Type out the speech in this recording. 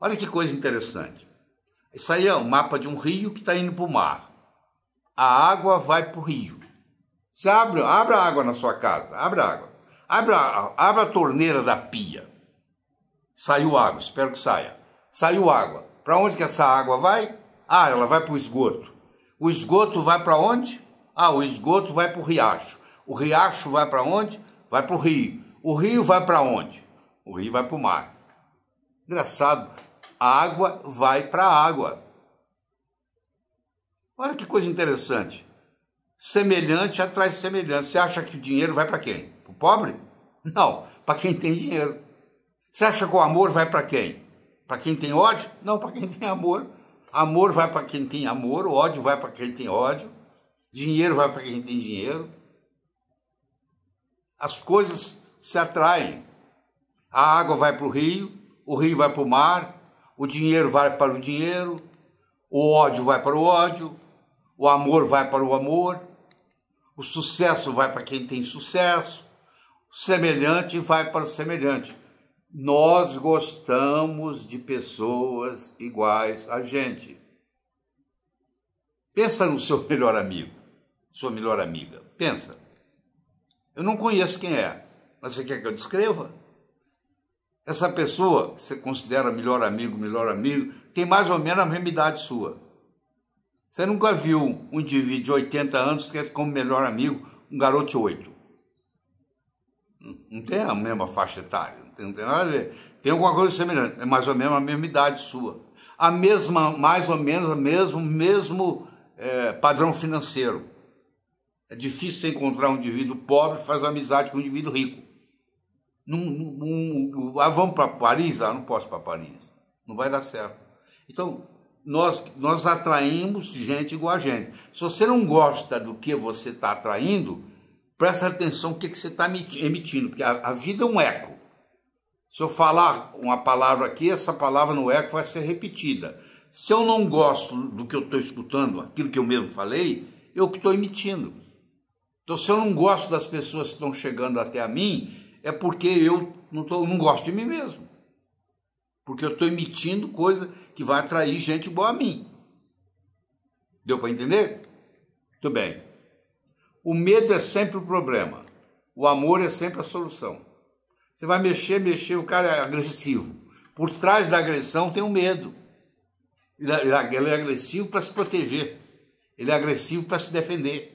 Olha que coisa interessante. Isso aí é um mapa de um rio que está indo para o mar. A água vai para o rio. Você abre, abre a água na sua casa, abre a água. Abre a, abre a torneira da pia. Saiu água, espero que saia. Saiu água. Para onde que essa água vai? Ah, ela vai para o esgoto. O esgoto vai para onde? Ah, o esgoto vai para o riacho. O riacho vai para onde? Vai para o rio. O rio vai para onde? O rio vai para o mar. Engraçado. A água vai para a água. Olha que coisa interessante. Semelhante atrai semelhança. Você acha que o dinheiro vai para quem? Para o pobre? Não, para quem tem dinheiro. Você acha que o amor vai para quem? Para quem tem ódio? Não, para quem tem amor. Amor vai para quem tem amor, ódio vai para quem tem ódio, dinheiro vai para quem tem dinheiro. As coisas se atraem. A água vai para o rio, o rio vai para o mar, o dinheiro vai para o dinheiro, o ódio vai para o ódio, o amor vai para o amor, o sucesso vai para quem tem sucesso, o semelhante vai para o semelhante. Nós gostamos de pessoas iguais a gente. Pensa no seu melhor amigo, sua melhor amiga. Pensa. Eu não conheço quem é, mas você quer que eu descreva? Essa pessoa que você considera melhor amigo, melhor amigo, tem mais ou menos a mesma idade sua. Você nunca viu um indivíduo de 80 anos que é como melhor amigo um garoto de 8. Não tem a mesma faixa etária, não tem, não tem nada a ver. Tem alguma coisa semelhante, é mais ou menos a mesma idade sua. A mesma, mais ou menos, o mesmo, mesmo é, padrão financeiro. É difícil você encontrar um indivíduo pobre que faz amizade com um indivíduo rico. Não, ah, vamos para Paris? Ah, não posso para Paris. Não vai dar certo. Então, nós, nós atraímos gente igual a gente. Se você não gosta do que você está atraindo, presta atenção no que, que você está emitindo, porque a, a, vida é um eco. Se eu falar uma palavra aqui, essa palavra no eco vai ser repetida. Se eu não gosto do que eu estou escutando, aquilo que eu mesmo falei, eu que estou emitindo. Então, se eu não gosto das pessoas que estão chegando até a mim, é porque eu não, tô, não gosto de mim mesmo. Porque eu estou emitindo coisa que vai atrair gente boa a mim. Deu para entender? Muito bem. O medo é sempre o problema. O amor é sempre a solução. Você vai mexer, mexer, o cara é agressivo. Por trás da agressão tem o um medo. Ele é, é, é agressivo para se proteger. Ele é agressivo para se defender.